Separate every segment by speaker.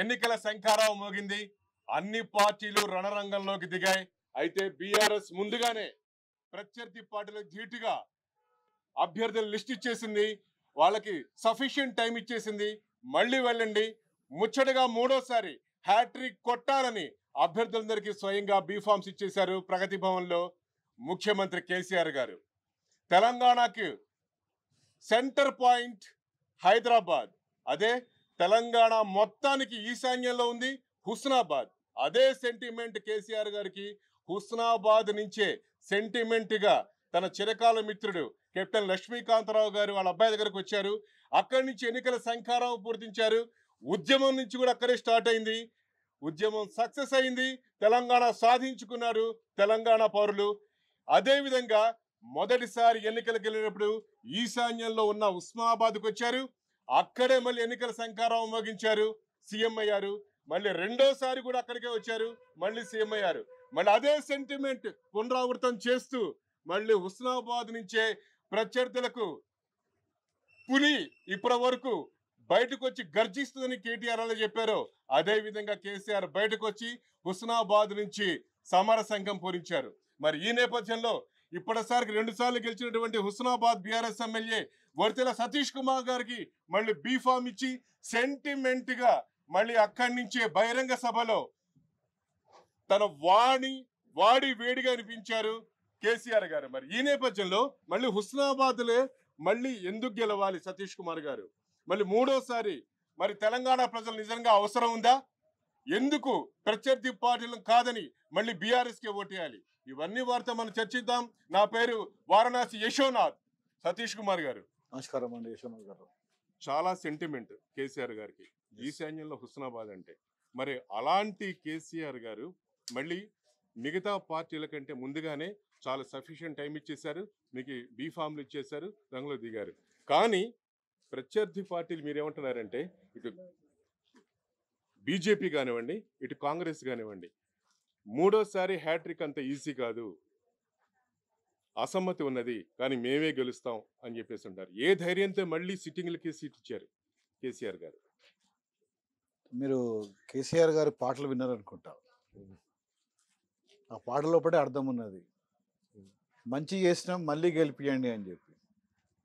Speaker 1: ఎన్నికల శంఖారావం మోగింది అన్ని పార్టీలు రణరంగంలోకి దిగాయి అయితే బీఆర్ఎస్ ముందుగానే ప్రత్యర్థి పార్టీలకు ధీటుగా అభ్యర్థులు లిస్ట్ ఇచ్చేసింది వాళ్ళకి సఫిషియంట్ టైం ఇచ్చేసింది మళ్ళీ వెళ్ళండి ముచ్చటగా మూడోసారి హ్యాట్రిక్ కొట్టాలని అభ్యర్థులందరికీ స్వయంగా బీఫామ్స్ ఇచ్చేశారు ప్రగతి భవన్లో ముఖ్యమంత్రి కేసీఆర్ గారు తెలంగాణకి సెంటర్ పాయింట్ హైదరాబాద్ అదే తెలంగాణ మొత్తానికి ఈశాన్యంలో ఉంది హుస్నాబాద్ అదే సెంటిమెంట్ కేసీఆర్ గారికి హుస్నాబాద్ నుంచే సెంటిమెంట్గా తన చిరకాల మిత్రుడు కెప్టెన్ లక్ష్మీకాంతరావు గారు వాళ్ళ అబ్బాయి దగ్గరకు వచ్చారు అక్కడి నుంచి ఎన్నికల సంకారం పూర్తించారు ఉద్యమం నుంచి కూడా అక్కడే స్టార్ట్ అయింది ఉద్యమం సక్సెస్ అయింది తెలంగాణ సాధించుకున్నారు తెలంగాణ పౌరులు అదేవిధంగా మొదటిసారి ఎన్నికలకు వెళ్ళినప్పుడు ఈశాన్యంలో ఉన్న ఉస్మానాబాద్కు వచ్చారు అక్కడే మళ్ళీ ఎన్నికల సంకారం మోగించారు సీఎం అయ్యారు మళ్ళీ రెండోసారి కూడా అక్కడికే వచ్చారు మళ్ళీ సీఎం అయ్యారు మళ్ళీ అదే సెంటిమెంట్ పునరావృతం చేస్తూ మళ్ళీ హుస్నాబాద్ నుంచే ప్రత్యర్థులకు పులి ఇప్పటి వరకు బయటకు వచ్చి గర్జిస్తుందని కేటీఆర్ అలా చెప్పారు అదేవిధంగా కేసీఆర్ బయటకు వచ్చి హుస్నాబాద్ నుంచి సమర సంఘం పూరించారు మరి ఈ నేపథ్యంలో ఇప్పటిసారికి రెండు సార్లు గెలిచినటువంటి హుస్నాబాద్ బీఆర్ఎస్ ఎమ్మెల్యే వర్తిల సతీష్ కుమార్ గారికి మళ్ళీ బీఫామ్ ఇచ్చి సెంటిమెంట్ గా మళ్ళీ అక్కడి నుంచే బహిరంగ సభలో తన వాణి వాడి వేడిగా అనిపించారు కేసీఆర్ గారు మరి ఈ నేపథ్యంలో మళ్ళీ లే మళ్ళీ ఎందుకు గెలవాలి సతీష్ కుమార్ గారు మళ్ళీ మూడోసారి మరి తెలంగాణ ప్రజలు నిజంగా అవసరం ఉందా ఎందుకు ప్రత్యర్థి పార్టీలను కాదని మళ్ళీ బీఆర్ఎస్కే ఓటేయాలి ఇవన్నీ వారితో మనం చర్చిద్దాం నా పేరు వారణాసి యశోనాథ్ సతీష్ కుమార్ గారు నమస్కారం అండి యశోనాథ్ గారు చాలా సెంటిమెంట్ కేసీఆర్ గారికి ఈశాన్యంలో హుస్నాబాద్ అంటే మరి అలాంటి కేసీఆర్ గారు మళ్ళీ మిగతా పార్టీల కంటే ముందుగానే చాలా సఫిషియంట్ టైం ఇచ్చేశారు మీకు బీ ఫామ్లు ఇచ్చేశారు రంగులో దిగారు కానీ ప్రత్యర్థి పార్టీలు మీరేమంటున్నారంటే ఇటు బీజేపీ కానివ్వండి ఇటు కాంగ్రెస్ కానివ్వండి మూడోసారి హ్యాట్రిక్ అంత ఈజీ కాదు అసమ్మతి ఉన్నది కానీ మేమే గెలుస్తాం అని చెప్పేసి ఉంటారు ఏ ధైర్యంతో మళ్ళీ సిట్టింగ్లకి సీట్ ఇచ్చారు కేసీఆర్ గారు
Speaker 2: మీరు కేసీఆర్ గారి పాటలు విన్నారనుకుంటా ఆ పాటలోపటే అర్థం ఉన్నది మంచి చేసినాం మళ్ళీ గెలిపియండి అని చెప్పి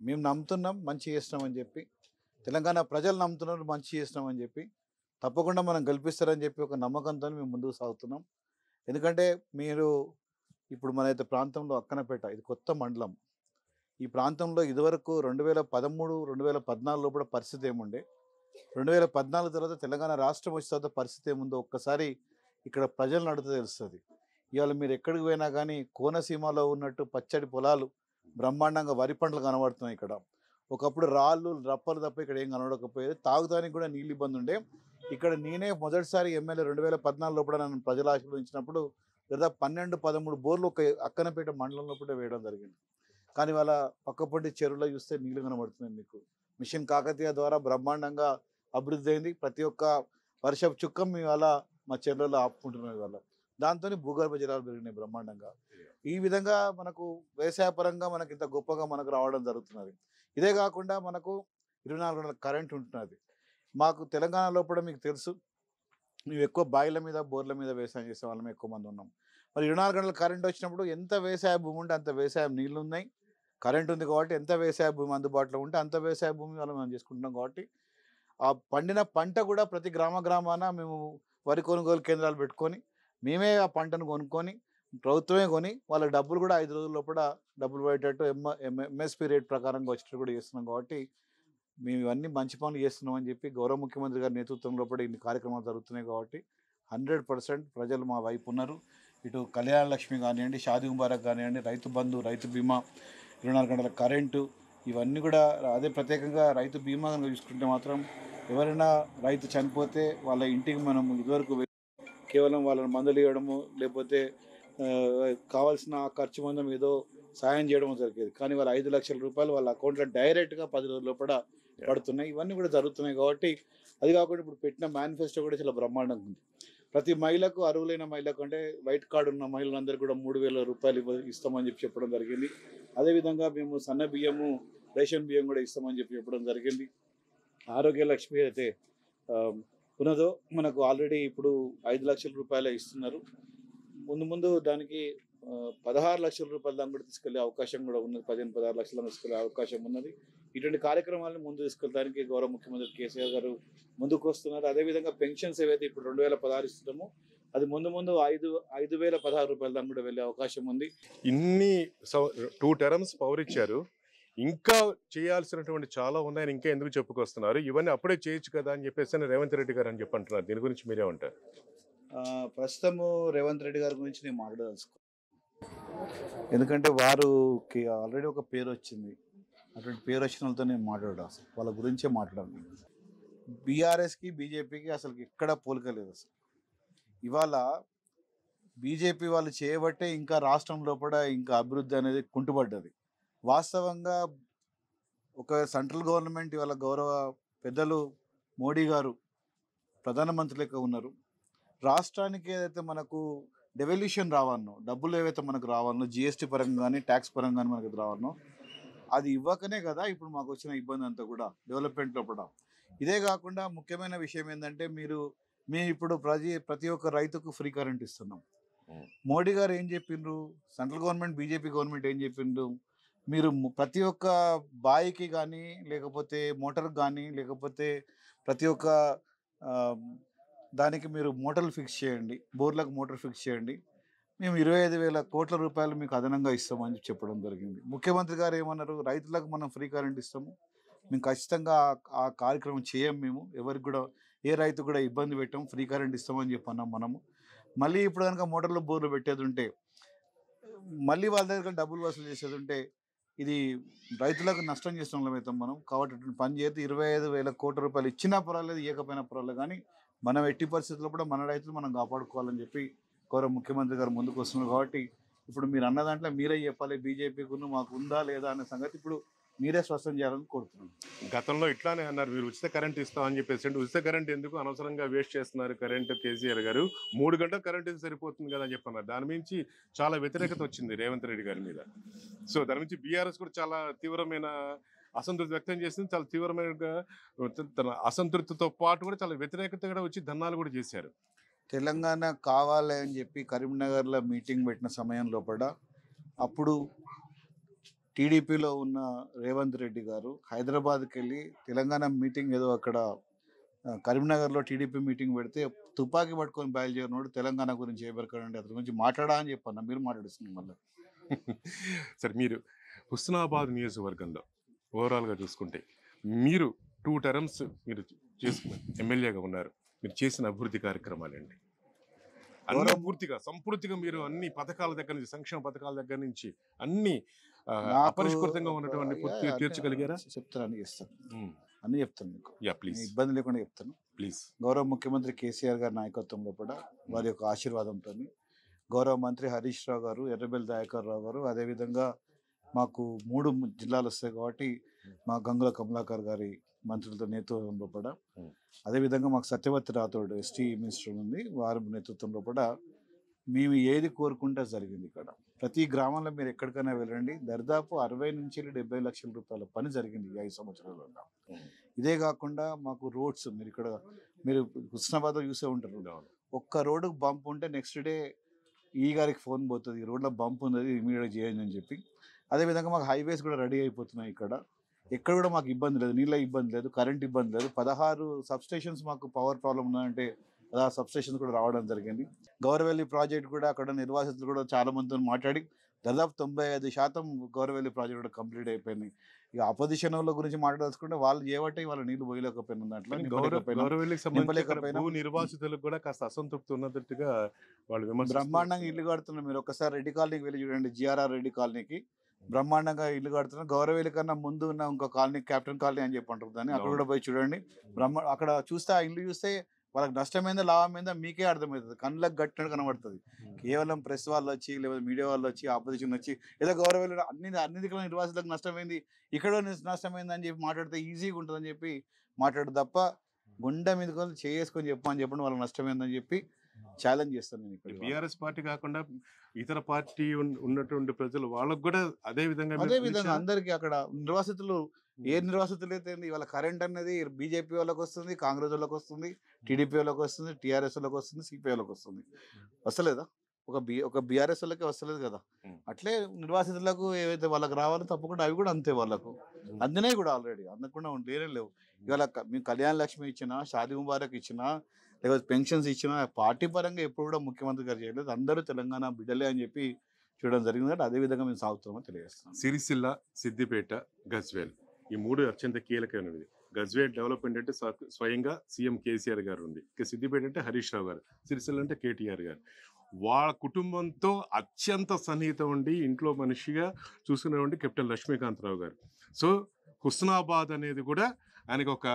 Speaker 2: మేము నమ్ముతున్నాం మంచి అని చెప్పి తెలంగాణ ప్రజలు నమ్ముతున్నారు మంచి అని చెప్పి తప్పకుండా మనం గెలిపిస్తారని చెప్పి ఒక నమ్మకంతో మేము ముందుకు సాగుతున్నాం ఎందుకంటే మీరు ఇప్పుడు మన అయితే ప్రాంతంలో అక్కనపేట ఇది కొత్త మండలం ఈ ప్రాంతంలో ఇదివరకు రెండు వేల పదమూడు రెండు వేల పద్నాలుగులో కూడా పరిస్థితి ఏముండే రెండు వేల పద్నాలుగు తర్వాత తెలంగాణ రాష్ట్రం వచ్చిన తర్వాత పరిస్థితి ఏముందో ఒక్కసారి ఇక్కడ ప్రజలు అడిగితే తెలుస్తుంది ఇవాళ మీరు ఎక్కడికి పోయినా కానీ కోనసీమలో ఉన్నట్టు పచ్చడి పొలాలు బ్రహ్మాండంగా వరి పంటలు కనబడుతున్నాయి ఇక్కడ ఒకప్పుడు రాళ్ళు రప్పలు తప్ప ఇక్కడ ఏం కనబడకపోయేది తాగుదానికి కూడా నీళ్ళు ఇబ్బంది ఉండే ఇక్కడ నేనే మొదటిసారి ఎమ్మెల్యే రెండు వేల పద్నాలుగు లోపల నన్ను ప్రజలు ఆశీర్వదించినప్పుడు లేదా పన్నెండు పదమూడు బోర్లు ఒక అక్కనపేట మండలంలో కూడా వేయడం జరిగింది కానీ వాళ్ళ పక్కపొంటి చెరువులో చూస్తే నీళ్లు కనబడుతున్నాయి మీకు మిషన్ కాకతీయ ద్వారా బ్రహ్మాండంగా అభివృద్ధి అయింది ప్రతి ఒక్క వర్షపు చుక్క మేము అలా మా చెరువులలో ఆపుకుంటున్నారు వాళ్ళ దాంతో భూగర్భ జలాలు పెరిగినాయి బ్రహ్మాండంగా ఈ విధంగా మనకు వ్యవసాయపరంగా మనకి ఇంత గొప్పగా మనకు రావడం జరుగుతున్నది ఇదే కాకుండా మనకు ఇరవై నాలుగు గంటల కరెంట్ ఉంటున్నది మాకు తెలంగాణలో కూడా మీకు తెలుసు మేము ఎక్కువ బాయిల మీద బోర్ల మీద వ్యవసాయం చేసే వాళ్ళమే ఎక్కువ మంది ఉన్నాం మరి ఇరవై నాలుగు గంటల కరెంట్ వచ్చినప్పుడు ఎంత వ్యవసాయ భూమి ఉంటే అంత వ్యవసాయం నీళ్ళు ఉన్నాయి కరెంట్ ఉంది కాబట్టి ఎంత వ్యవసాయ భూమి అందుబాటులో ఉంటే అంత వ్యవసాయ భూమి వల్ల మనం చేసుకుంటున్నాం కాబట్టి ఆ పండిన పంట కూడా ప్రతి గ్రామ గ్రామాన మేము వరి కొనుగోలు కేంద్రాలు పెట్టుకొని మేమే ఆ పంటను కొనుక్కొని ప్రభుత్వమే కొని వాళ్ళ డబ్బులు కూడా ఐదు రోజుల లోపల డబ్బులు పోయేటట్టు ఎంఎ ఎంఎస్పి రేట్ ప్రకారంగా వచ్చేటట్టు కూడా చేస్తున్నాం కాబట్టి మేము ఇవన్నీ మంచి పనులు చేస్తున్నాం అని చెప్పి గౌరవ ముఖ్యమంత్రి గారి నేతృత్వంలో లోపల ఇన్ని కార్యక్రమాలు జరుగుతున్నాయి కాబట్టి హండ్రెడ్ పర్సెంట్ ప్రజలు మా వైపు ఉన్నారు ఇటు కళ్యాణ లక్ష్మి కానివ్వండి షాదీ ముబారక్ కానివ్వండి రైతు బంధు రైతు బీమా ఇరవై నాలుగు గంటల కరెంటు ఇవన్నీ కూడా అదే ప్రత్యేకంగా రైతు బీమా కనుక చూసుకుంటే మాత్రం ఎవరైనా రైతు చనిపోతే వాళ్ళ ఇంటికి మనం ఇదివరకు కేవలం వాళ్ళని మందులు ఇవ్వడము లేకపోతే కావాల్సిన ఖర్చు మందం ఏదో సాయం చేయడం జరిగేది కానీ వాళ్ళ ఐదు లక్షల రూపాయలు వాళ్ళ అకౌంట్లో డైరెక్ట్గా పది రోజుల లోపల పడుతున్నాయి ఇవన్నీ కూడా జరుగుతున్నాయి కాబట్టి అది కాకుండా ఇప్పుడు పెట్టిన మేనిఫెస్టో కూడా చాలా బ్రహ్మాండంగా ఉంది ప్రతి మహిళకు అరువులైన మహిళకు అంటే వైట్ కార్డు ఉన్న మహిళలందరూ కూడా మూడు వేల రూపాయలు ఇస్తామని చెప్పి చెప్పడం జరిగింది అదేవిధంగా మేము సన్న బియ్యము రేషన్ బియ్యం కూడా ఇస్తామని చెప్పి చెప్పడం జరిగింది ఆరోగ్య లక్ష్మి అయితే ఉన్నదో మనకు ఆల్రెడీ ఇప్పుడు ఐదు లక్షల రూపాయలు ఇస్తున్నారు ముందు ముందు దానికి పదహారు లక్షల రూపాయల దాకా కూడా తీసుకెళ్లే అవకాశం కూడా ఉన్నది పదిహేను పదహారు లక్షల తీసుకెళ్లే అవకాశం ఉన్నది ఇటువంటి కార్యక్రమాలను ముందు తీసుకెళ్ళడానికి గౌరవ ముఖ్యమంత్రి కేసీఆర్ గారు ముందుకు వస్తున్నారు అదేవిధంగా పెన్షన్స్ ఏవైతే ఇప్పుడు రెండు వేల పదహారు ఇస్తున్నామో అది ముందు ముందు ఐదు ఐదు వేల పదహారు రూపాయల దాకా కూడా వెళ్ళే అవకాశం ఉంది ఇన్ని టూ టర్మ్స్ పవర్ ఇచ్చారు ఇంకా
Speaker 1: చేయాల్సినటువంటి చాలా ఉన్నాయని ఇంకా ఎందుకు చెప్పుకొస్తున్నారు ఇవన్నీ అప్పుడే చేయొచ్చు కదా అని చెప్పేసి రేవంత్ రెడ్డి గారు అని
Speaker 2: చెప్పంటున్నారు దీని గురించి మీరే ఉంటారు ప్రస్తుతము రేవంత్ రెడ్డి గారి గురించి నేను మాట్లాడదలుచుకో ఎందుకంటే వారికి ఆల్రెడీ ఒక పేరు వచ్చింది అటువంటి పేరు వచ్చిన వాళ్ళతో నేను మాట్లాడడం అసలు వాళ్ళ గురించే మాట్లాడాలి బీఆర్ఎస్కి బీజేపీకి అసలు ఎక్కడ పోలిక లేదు అసలు ఇవాళ బీజేపీ వాళ్ళు చేయబట్టే ఇంకా రాష్ట్రంలో కూడా ఇంకా అభివృద్ధి అనేది కుంటుపడ్డది వాస్తవంగా ఒక సెంట్రల్ గవర్నమెంట్ ఇవాళ గౌరవ పెద్దలు మోడీ గారు ప్రధానమంత్రి లెక్క ఉన్నారు రాష్ట్రానికి ఏదైతే మనకు డెవల్యూషన్ రావాలనో డబ్బులు ఏవైతే మనకు రావాలనో జిఎస్టీ పరంగా కానీ ట్యాక్స్ పరంగా కానీ మనకు రావాలనో అది ఇవ్వకనే కదా ఇప్పుడు మాకు వచ్చిన ఇబ్బంది అంతా కూడా డెవలప్మెంట్లో కూడా ఇదే కాకుండా ముఖ్యమైన విషయం ఏంటంటే మీరు మేము ఇప్పుడు ప్రతి ప్రతి ఒక్క రైతుకు ఫ్రీ కరెంట్ ఇస్తున్నాం మోడీ గారు ఏం చెప్పిండ్రు సెంట్రల్ గవర్నమెంట్ బీజేపీ గవర్నమెంట్ ఏం చెప్పిండ్రు మీరు ప్రతి ఒక్క బాయికి కానీ లేకపోతే మోటార్ కానీ లేకపోతే ప్రతి ఒక్క దానికి మీరు మోటార్లు ఫిక్స్ చేయండి బోర్లకు మోటార్ ఫిక్స్ చేయండి మేము ఇరవై ఐదు వేల కోట్ల రూపాయలు మీకు అదనంగా ఇస్తామని చెప్పడం జరిగింది ముఖ్యమంత్రి గారు ఏమన్నారు రైతులకు మనం ఫ్రీ కరెంట్ ఇస్తాము మేము ఖచ్చితంగా ఆ కార్యక్రమం చేయం మేము ఎవరికి కూడా ఏ రైతు కూడా ఇబ్బంది పెట్టాం ఫ్రీ కరెంట్ ఇస్తామని చెప్పన్నాం మనము మళ్ళీ ఇప్పుడు కనుక మోటార్లు బోర్లు పెట్టేది ఉంటే మళ్ళీ వాళ్ళ దగ్గర డబ్బులు వసూలు చేసేది ఉంటే ఇది రైతులకు నష్టం చేసిన వాళ్ళమైతాం మనం కాబట్టి పని చేస్తే ఇరవై ఐదు వేల కోట్ల రూపాయలు ఇచ్చినా పర్వాలేదు ఇవ్వకపోయినా పర్వాలేదు కానీ మనం ఎట్టి పరిస్థితుల్లో కూడా మన రైతులు మనం కాపాడుకోవాలని చెప్పి గౌరవ ముఖ్యమంత్రి గారు ముందుకు వస్తున్నారు కాబట్టి ఇప్పుడు మీరు అన్న దాంట్లో మీరే చెప్పాలి బీజేపీకును మాకు ఉందా లేదా అనే సంగతి ఇప్పుడు మీరే స్వస్థం చేయాలని కోరుతున్నాను
Speaker 1: గతంలో ఇట్లానే అన్నారు మీరు ఉచిత కరెంట్ ఇస్తామని చెప్పేసి అంటే ఉచిత కరెంట్ ఎందుకు అనవసరంగా వేస్ట్ చేస్తున్నారు కరెంట్ కేసీఆర్ గారు మూడు గంటల కరెంట్ సరిపోతుంది కదా అని చెప్పన్నారు దాని నుంచి చాలా వ్యతిరేకత వచ్చింది రేవంత్ రెడ్డి గారి మీద సో దాని నుంచి బీఆర్ఎస్ కూడా చాలా తీవ్రమైన అసంతృప్తి వ్యక్తం చేసింది చాలా తీవ్రమైన తన అసంతృప్తితో పాటు కూడా చాలా వ్యతిరేకత కూడా వచ్చి
Speaker 2: ధర్నాలు కూడా చేశారు తెలంగాణ కావాలి అని చెప్పి కరీంనగర్లో మీటింగ్ పెట్టిన సమయంలో కూడా అప్పుడు టీడీపీలో ఉన్న రేవంత్ రెడ్డి గారు హైదరాబాద్కి వెళ్ళి తెలంగాణ మీటింగ్ ఏదో అక్కడ కరీంనగర్లో టీడీపీ మీటింగ్ పెడితే తుపాకీ పట్టుకొని బయలుదేరినోడు తెలంగాణ గురించి ఏబెరకడండి అతని గురించి మాట్లాడా అని చెప్పాను మీరు మాట్లాడుస్తుంది మళ్ళీ
Speaker 1: సరే మీరు హుస్నాబాద్ నియోజకవర్గంలో ఓవరాల్గా చూసుకుంటే మీరు టూ టర్మ్స్ మీరు చేసుకున్న ఎమ్మెల్యేగా ఉన్నారు మీరు చేసిన అభివృద్ధి కార్యక్రమాలండి అన్నీ పూర్తిగా సంపూర్తిగా మీరు అన్ని పథకాల దగ్గర నుంచి సంక్షేమ పథకాల దగ్గర నుంచి అన్ని అపరిష్కృతంగా ఉన్నటువంటి తీర్చగలిగారా
Speaker 2: చెప్తాను ఇస్తాను అని చెప్తాను మీకు ఇబ్బంది లేకుండా చెప్తాను ప్లీజ్ గౌరవ ముఖ్యమంత్రి కేసీఆర్ గారి నాయకత్వంలో కూడా వారి యొక్క ఆశీర్వాదంతో గౌరవ మంత్రి హరీష్ రావు గారు ఎర్రబెల్ దయాకర్ రావు గారు అదేవిధంగా మాకు మూడు జిల్లాలు వస్తాయి కాబట్టి మా గంగుల కమలాకర్ గారి మంత్రులతో నేతృత్వంలో కూడా అదేవిధంగా మాకు సత్యవర్తి రాథోడ్ ఎస్టీ మినిస్టర్ ఉంది వారి నేతృత్వంలో కూడా మేము ఏది కోరుకుంటే జరిగింది ఇక్కడ ప్రతి గ్రామంలో మీరు ఎక్కడికైనా వెళ్ళండి దరిదాపు అరవై నుంచి డెబ్బై లక్షల రూపాయల పని జరిగింది ఈ ఐదు సంవత్సరాల్లో ఇదే కాకుండా మాకు రోడ్స్ మీరు ఇక్కడ మీరు హుస్నాబాద్లో చూసే ఉంటారు ఒక్క రోడ్డుకు బంప్ ఉంటే నెక్స్ట్ డే ఈ గారికి ఫోన్ పోతుంది ఈ రోడ్లో బంప్ ఉంది ఇమీడియట్గా చేయండి అని చెప్పి అదేవిధంగా మాకు హైవేస్ కూడా రెడీ అయిపోతున్నాయి ఇక్కడ ఎక్కడ కూడా మాకు ఇబ్బంది లేదు నీళ్ళ ఇబ్బంది లేదు కరెంట్ ఇబ్బంది లేదు పదహారు సబ్స్టేషన్స్ మాకు పవర్ ప్రాబ్లం ఉందంటే అలా సబ్స్టేషన్ కూడా రావడం జరిగింది గౌరవెల్లి ప్రాజెక్ట్ కూడా అక్కడ నిర్వాసితులు కూడా చాలా మందితో మాట్లాడి దాదాపు తొంభై ఐదు శాతం గౌరవెల్లి ప్రాజెక్ట్ కూడా కంప్లీట్ అయిపోయింది ఇక అపోజిషన్ వాళ్ళ గురించి మాట్లాడుకుంటే వాళ్ళు ఏవటే వాళ్ళు నీళ్లు పోయలేకపోయినా దాంట్లో నిర్వాసితులకు కూడా కాస్త అసంతృప్తి ఉన్నట్టుగా వాళ్ళు బ్రహ్మాండంగా ఇల్లు కడుతున్నారు మీరు ఒకసారి రెడ్డి కాలనీకి వెళ్ళి చూడండి జిఆర్ఆర్ రెడ్డి కాలనీకి బ్రహ్మాండంగా ఇల్లు కడుతున్నారు గౌరవేలి కన్నా ముందు ఉన్న ఇంకో కాలనీ కెప్టెన్ కాలనీ అని చెప్పి అంటారు దాన్ని అక్కడ కూడా పోయి చూడండి బ్రహ్మ అక్కడ చూస్తే ఆ ఇల్లు చూస్తే వాళ్ళకి నష్టమైందా లాభమైందా మీకే అర్థమవుతుంది కళ్ళకు గట్టినట్టు కనబడుతుంది కేవలం ప్రెస్ వాళ్ళు వచ్చి లేకపోతే మీడియా వాళ్ళు వచ్చి ఆపోజిషన్ వచ్చి ఏదో గౌరవాలు అన్ని అన్ని దిక్కుల నిర్వాసితులకు నష్టమైంది ఇక్కడ నష్టమైంది అని చెప్పి మాట్లాడితే ఈజీగా ఉంటుందని చెప్పి మాట్లాడు తప్ప గుండె మీదకి చేసుకొని చెప్పమని చెప్పండి వాళ్ళకి నష్టమైందని చెప్పి ఛాలెంజ్ చేస్తాను నేను బీఆర్ఎస్ పార్టీ కాకుండా ఇతర పార్టీ ఉన్నటువంటి ప్రజలు వాళ్ళకు కూడా అదే విధంగా అదే విధంగా అందరికి అక్కడ నిర్వాసితులు ఏ నిర్వాసితులు అయితే ఇవాళ కరెంట్ అనేది బీజేపీ వాళ్ళకి వస్తుంది కాంగ్రెస్ వాళ్ళకి వస్తుంది టీడీపీ వాళ్ళకి వస్తుంది టీఆర్ఎస్ వాళ్ళకి వస్తుంది సిపిఐ వాళ్ళకి వస్తుంది వస్తలేదా ఒక బి ఒక బీఆర్ఎస్ వాళ్ళకి వస్తలేదు కదా అట్లే నిర్వాసితులకు ఏవైతే వాళ్ళకి రావాలో తప్పకుండా అవి కూడా అంతే వాళ్ళకు అందినాయి కూడా ఆల్రెడీ అందకుండా లేనే లేవు ఇవాళ మేము కళ్యాణ లక్ష్మి ఇచ్చిన షాది ముబారక్ ఇచ్చినా లేకపోతే పెన్షన్స్ ఇచ్చిన పార్టీ పరంగా ఎప్పుడు కూడా ముఖ్యమంత్రి గారు చేయలేదు అందరూ తెలంగాణ బిడ్డలే అని చెప్పి చూడడం జరిగింది కాబట్టి అదే విధంగా మేము సాగుతామని తెలియజేస్తాం
Speaker 1: సిరిసిల్ల సిద్దిపేట గజ్వేల్ ఈ మూడు అత్యంత కీలకమైనవి గజ్వేల్ డెవలప్మెంట్ అంటే స్వయంగా సీఎం కేసీఆర్ గారు ఉంది ఇక సిద్దిపేట అంటే హరీష్ రావు గారు సిరిసిల్ల అంటే కేటీఆర్ గారు వాళ్ళ కుటుంబంతో అత్యంత సన్నిహిత ఉండి ఇంట్లో మనిషిగా చూసుకునేటువంటి కెప్టెన్ లక్ష్మీకాంతరావు గారు సో హుస్నాబాద్ అనేది కూడా ఆయనకు ఒక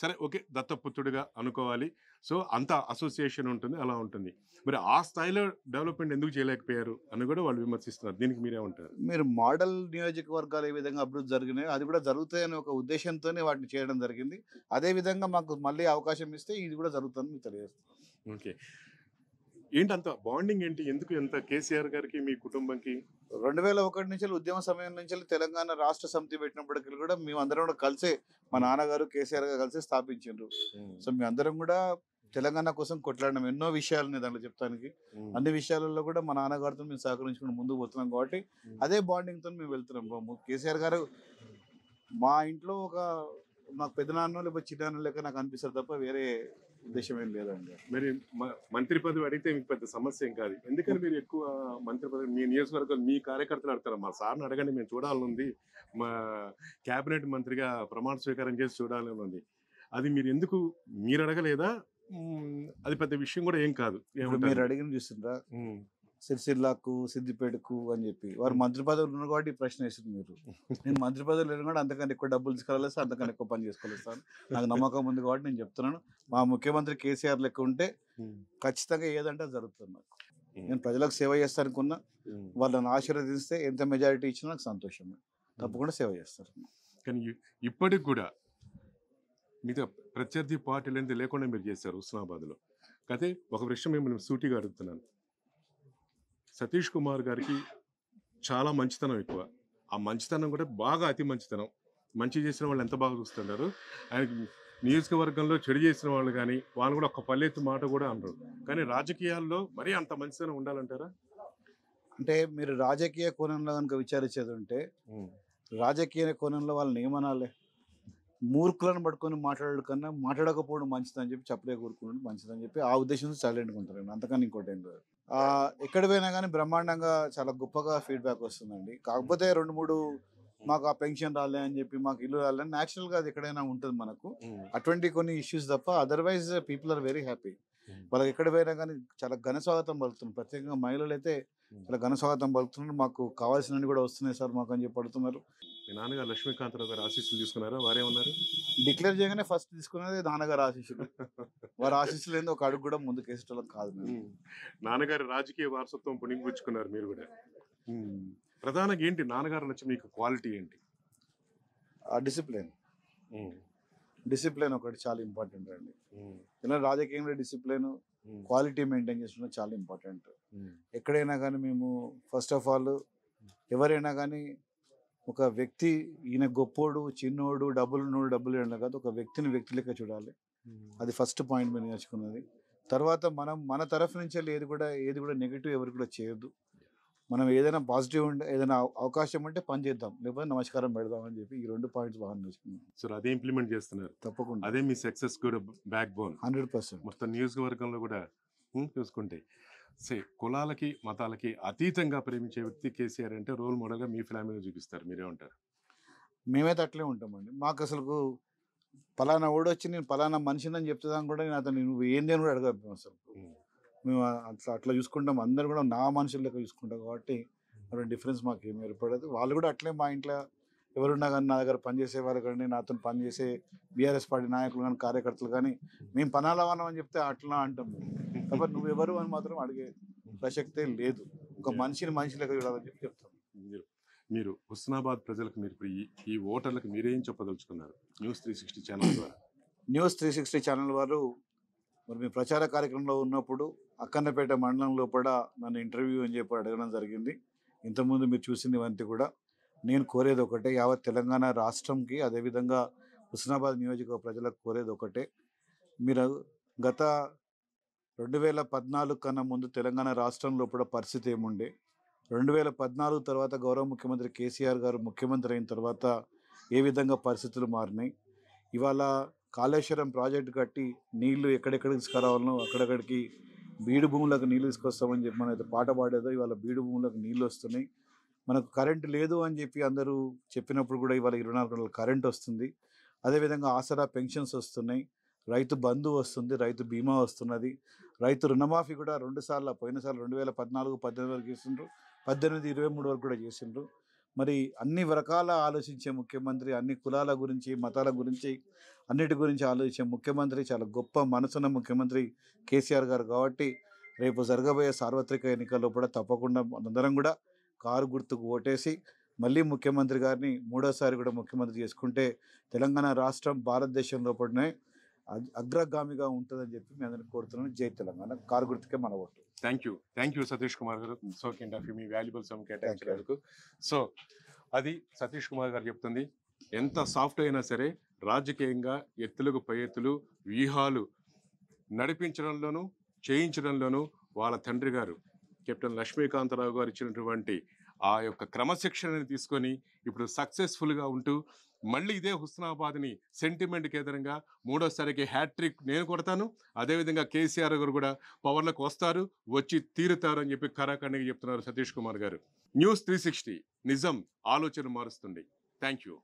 Speaker 1: సరే ఓకే దత్తపుత్రుడిగా అనుకోవాలి సో అంత అసోసియేషన్ ఉంటుంది అలా ఉంటుంది మరి ఆ స్థాయిలో డెవలప్మెంట్ ఎందుకు చేయలేకపోయారు అని కూడా వాళ్ళు
Speaker 2: విమర్శిస్తున్నారు దీనికి మీరే ఉంటారు మీరు మోడల్ నియోజకవర్గాలు ఏ విధంగా అభివృద్ధి జరిగినాయి అది కూడా జరుగుతాయని ఒక ఉద్దేశంతోనే వాటిని చేయడం జరిగింది అదేవిధంగా మాకు మళ్ళీ అవకాశం ఇస్తే ఇది కూడా జరుగుతుందని మీకు తెలియజేస్తాను ఓకే ఏంటంత బాండింగ్ ఏంటి ఎందుకు ఎంత కేసీఆర్ గారికి మీ కుటుంబంకి రెండు వేల ఒకటి నుంచి ఉద్యమ సమయం నుంచి తెలంగాణ రాష్ట్ర సమితి పెట్టినప్పటికీ కూడా అందరం కూడా కలిసే మా నాన్నగారు కేసీఆర్ గారు కలిసి స్థాపించారు సో మీ అందరం కూడా తెలంగాణ కోసం కొట్లాడడం ఎన్నో విషయాలు ఉన్నాయి దాంట్లో చెప్తానికి అన్ని విషయాలలో కూడా మా నాన్నగారితో మేము సహకరించుకుని ముందుకు పోతున్నాం కాబట్టి అదే బాండింగ్ తో మేము వెళ్తున్నాం కేసీఆర్ గారు మా ఇంట్లో ఒక మాకు నాన్న లేకపోతే చిన్నాన్న లెక్క నాకు అనిపిస్తారు తప్ప వేరే ఉద్దేశం ఏం లేదండి
Speaker 1: మరి మంత్రి పదవి అడిగితే మీకు పెద్ద సమస్య ఏం కాదు ఎందుకని
Speaker 2: మీరు ఎక్కువ మంత్రి పదవి మీ
Speaker 1: నియోజకవర్గాలు మీ కార్యకర్తలు అడతారు మా సార్ని అడగండి మేము చూడాలనుంది మా క్యాబినెట్ మంత్రిగా ప్రమాణ స్వీకారం చేసి చూడాలని ఉంది అది మీరు ఎందుకు మీరు అడగలేదా అది పెద్ద విషయం కూడా ఏం కాదు మీరు
Speaker 2: అడిగిన చూసిందా సిరిసిల్లాకు సిద్దిపేటకు అని చెప్పి వారు మంత్రి పదవులు ఉన్నారు కాబట్టి ప్రశ్న వేసింది మీరు నేను మంత్రి పదవులు లేని కూడా అంతకంటే ఎక్కువ డబ్బులు తీసుకోవాలి సార్ అంతకంటే ఎక్కువ పని చేసుకోలేదు సార్ నాకు నమ్మకం ఉంది కాబట్టి నేను చెప్తున్నాను మా ముఖ్యమంత్రి కేసీఆర్ లెక్క ఉంటే ఖచ్చితంగా ఏదంటే జరుగుతుంది నాకు నేను ప్రజలకు సేవ చేస్తానుకున్నా వాళ్ళని ఆశీర్వదిస్తే ఎంత మెజారిటీ ఇచ్చినా నాకు సంతోషమే తప్పకుండా సేవ చేస్తారు కానీ
Speaker 1: ఇప్పటికి కూడా మిగతా ప్రత్యర్థి పార్టీలు అనేది లేకుండా మీరు చేశారు ఉస్మాబాద్లో అయితే ఒక విషయం మిమ్మల్ని సూటిగా అడుగుతున్నాను సతీష్ కుమార్ గారికి చాలా మంచితనం ఎక్కువ ఆ మంచితనం కూడా బాగా అతి మంచితనం మంచి చేసిన వాళ్ళు ఎంత బాగా చూస్తుంటారు ఆయనకి నియోజకవర్గంలో చెడు చేసిన వాళ్ళు కానీ వాళ్ళు కూడా ఒక పల్లెత్తు
Speaker 2: మాట కూడా అనరు కానీ
Speaker 1: రాజకీయాల్లో మరీ అంత మంచితనం ఉండాలంటారా
Speaker 2: అంటే మీరు రాజకీయ కోణంలో కనుక విచారించేది ఉంటే రాజకీయ కోణంలో వాళ్ళ నియమనాలే మూర్ఖులను పట్టుకొని మాట్లాడడం కన్నా మాట్లాడకపోవడం మంచిదని చెప్పి చెప్పలే కోరుకోవడం మంచిదని చెప్పి ఆ ఉద్దేశంతో చాలా ఎండుకుంటారు అంతకన్నా ఇంకోటి ఏం లేదు ఎక్కడ పోయినా కానీ బ్రహ్మాండంగా చాలా గొప్పగా ఫీడ్బ్యాక్ వస్తుందండి కాకపోతే రెండు మూడు మాకు ఆ పెన్షన్ రాలే అని చెప్పి మాకు ఇల్లు రాలే నాచురల్ గా అది ఎక్కడైనా ఉంటుంది మనకు అటువంటి కొన్ని ఇష్యూస్ తప్ప otherwise people are very happy వాళ్ళకి ఎక్కడ పోయినా కానీ చాలా ఘన స్వాగతం పలుకుతున్నారు ప్రత్యేకంగా మహిళలు అయితే చాలా ఘన స్వాగతం పలుకుతున్నారు మాకు కావాల్సినవి కూడా వస్తున్నాయి సార్ మాకు అని చెప్పి అడుగుతున్నారు మీ నాన్నగారు లక్ష్మీకాంతరావు గారు ఆశీస్సులు తీసుకున్నారా వారే ఉన్నారు డిక్లేర్ చేయగానే ఫస్ట్ తీసుకున్నది నాన్నగారు ఆశీస్సులు వారి ఆశీస్సులు ఏందో ఒక అడుగు కూడా ముందుకేసేటోళ్ళం కాదు
Speaker 1: నాన్నగారు రాజకీయ వారసత్వం పుణిగిపుచ్చుకున్నారు మీరు కూడా
Speaker 2: ప్రధానంగా ఏంటి నాన్నగారు నచ్చిన మీకు క్వాలిటీ ఏంటి డిసిప్లిన్ డిసిప్లిన్ ఒకటి చాలా ఇంపార్టెంట్ అండి ఇలా రాజకీయంలో డిసిప్లిన్ క్వాలిటీ మెయింటైన్ చేసుకుంటే చాలా ఇంపార్టెంట్ ఎక్కడైనా కానీ మేము ఫస్ట్ ఆఫ్ ఆల్ ఎవరైనా కానీ ఒక వ్యక్తి ఈయన గొప్పోడు చిన్నోడు డబ్బులు నోడు డబ్బులు ఏడు కాదు ఒక వ్యక్తిని వ్యక్తి లెక్క చూడాలి అది ఫస్ట్ పాయింట్ మేము నేర్చుకున్నది తర్వాత మనం మన తరఫు నుంచి ఏది కూడా ఏది కూడా నెగిటివ్ ఎవరు కూడా చేయొద్దు మనం ఏదైనా పాజిటివ్ ఉంటే ఏదైనా అవకాశం ఉంటే పని చేద్దాం లేకపోతే నమస్కారం పెడదాం అని చెప్పి ఈ రెండు పాయింట్స్ బాగా నేర్చుకున్నాం
Speaker 1: సార్ అదే ఇంప్లిమెంట్ చేస్తున్నారు తప్పకుండా అదే మీ సక్సెస్ కూడా బ్యాక్ బోన్ హండ్రెడ్ పర్సెంట్ మొత్తం నియోజకవర్గంలో కూడా చూసుకుంటే సే కులాలకి మతాలకి అతీతంగా ప్రేమించే
Speaker 2: వ్యక్తి కేసీఆర్ అంటే రోల్ మోడల్గా మీ ఫ్యామిలీలో చూపిస్తారు మీరే ఉంటారు మేమైతే అట్లే ఉంటామండి మాకు అసలు పలానా ఓడొచ్చి నేను పలానా మనిషిని అని చెప్తుందని కూడా నేను అతను నువ్వు ఏంది అని కూడా అడగదు అసలు మేము అట్లా అట్లా చూసుకుంటాం అందరు కూడా నా మనుషులు లెక్క చూసుకుంటాం కాబట్టి అటువంటి డిఫరెన్స్ మాకు ఏమి ఏర్పడదు వాళ్ళు కూడా అట్లే మా ఇంట్లో ఎవరున్నా కానీ నా దగ్గర పనిచేసే వారు కానీ నాతో పనిచేసే బీఆర్ఎస్ పార్టీ నాయకులు కానీ కార్యకర్తలు కానీ మేము పనాలవానం అని చెప్తే అట్లా అంటాం కాబట్టి నువ్వెవరు అని మాత్రం అడిగే ప్రసక్తే లేదు ఒక మనిషిని మనిషి లెక్క చూడాలని చెప్పి చెప్తాం
Speaker 1: మీరు హుస్నాబాద్ ప్రజలకు మీరు ఈ ఓటర్లకు మీరేం చెప్పదలుచుకున్నారు న్యూస్ త్రీ సిక్స్టీ ఛానల్ ద్వారా
Speaker 2: న్యూస్ త్రీ సిక్స్టీ ఛానల్ వారు మరి మీ ప్రచార కార్యక్రమంలో ఉన్నప్పుడు అక్కన్నపేట మండలంలో కూడా నన్ను ఇంటర్వ్యూ అని చెప్పి అడగడం జరిగింది ఇంతకుముందు మీరు చూసింది వంతి కూడా నేను కోరేది ఒకటే యావత్ తెలంగాణ రాష్ట్రంకి అదేవిధంగా హుస్నాబాద్ నియోజకవర్గ ప్రజలకు కోరేది ఒకటే మీరు గత రెండు వేల పద్నాలుగు కన్నా ముందు తెలంగాణ రాష్ట్రంలో కూడా పరిస్థితి ఏముండే రెండు వేల పద్నాలుగు తర్వాత గౌరవ ముఖ్యమంత్రి కేసీఆర్ గారు ముఖ్యమంత్రి అయిన తర్వాత ఏ విధంగా పరిస్థితులు మారినాయి ఇవాళ కాళేశ్వరం ప్రాజెక్టు కట్టి నీళ్లు ఎక్కడెక్కడికి తీసుకురావాలనో అక్కడక్కడికి బీడు భూములకు నీళ్ళు తీసుకొస్తామని చెప్పి మనం అయితే పాట పాడేదో ఇవాళ బీడు భూములకు నీళ్ళు వస్తున్నాయి మనకు కరెంటు లేదు అని చెప్పి అందరూ చెప్పినప్పుడు కూడా ఇవాళ ఇరవై నాలుగు గంటల కరెంట్ వస్తుంది అదేవిధంగా ఆసరా పెన్షన్స్ వస్తున్నాయి రైతు బంధు వస్తుంది రైతు బీమా వస్తున్నది రైతు రుణమాఫీ కూడా రెండు సార్లు పోయినసారి రెండు వేల పద్నాలుగు పద్దెనిమిది వరకు చేసిండ్రు పద్దెనిమిది ఇరవై మూడు వరకు కూడా చేసిండ్రు మరి అన్ని రకాల ఆలోచించే ముఖ్యమంత్రి అన్ని కులాల గురించి మతాల గురించి అన్నిటి గురించి ఆలోచించే ముఖ్యమంత్రి చాలా గొప్ప మనసున్న ముఖ్యమంత్రి కేసీఆర్ గారు కాబట్టి రేపు జరగబోయే సార్వత్రిక ఎన్నికల్లో కూడా తప్పకుండా అందరం కూడా కారు గుర్తుకు ఓటేసి మళ్ళీ ముఖ్యమంత్రి గారిని మూడోసారి కూడా ముఖ్యమంత్రి చేసుకుంటే తెలంగాణ రాష్ట్రం భారతదేశంలో పడినాయి అగ్రగామిగా ఉంటుందని చెప్పి మేము అందరికీ కోరుతున్నాను జై తెలంగాణ కారు గుర్తుకే మన vote
Speaker 1: thank you thank you Satish Kumar garu so kind of you మీ వాల్యుబుల్ సమ్ కేటాయించడానికి సో అది సతీష్ కుమార్ గారు చెప్తుంది ఎంత సాఫ్ట్ అయినా సరే రాజకీయంగా ఎత్తులకు పై ఎత్తులు వ్యూహాలు నడిపించడంలోనూ చేయించడంలోనూ వాళ్ళ తండ్రి గారు కెప్టెన్ లక్ష్మీకాంతరావు గారు ఇచ్చినటువంటి ఆ యొక్క క్రమశిక్షణని తీసుకొని ఇప్పుడు సక్సెస్ఫుల్గా ఉంటూ మళ్ళీ ఇదే హుస్నాబాద్ని సెంటిమెంట్ కేంద్రంగా మూడోసారికి హ్యాట్రిక్ నేను కొడతాను అదేవిధంగా కేసీఆర్ గారు కూడా పవర్లకు వస్తారు వచ్చి తీరుతారు అని చెప్పి కరాఖండిగా చెప్తున్నారు సతీష్ కుమార్ గారు న్యూస్ త్రీ సిక్స్టీ నిజం ఆలోచన మారుస్తుంది థ్యాంక్ యూ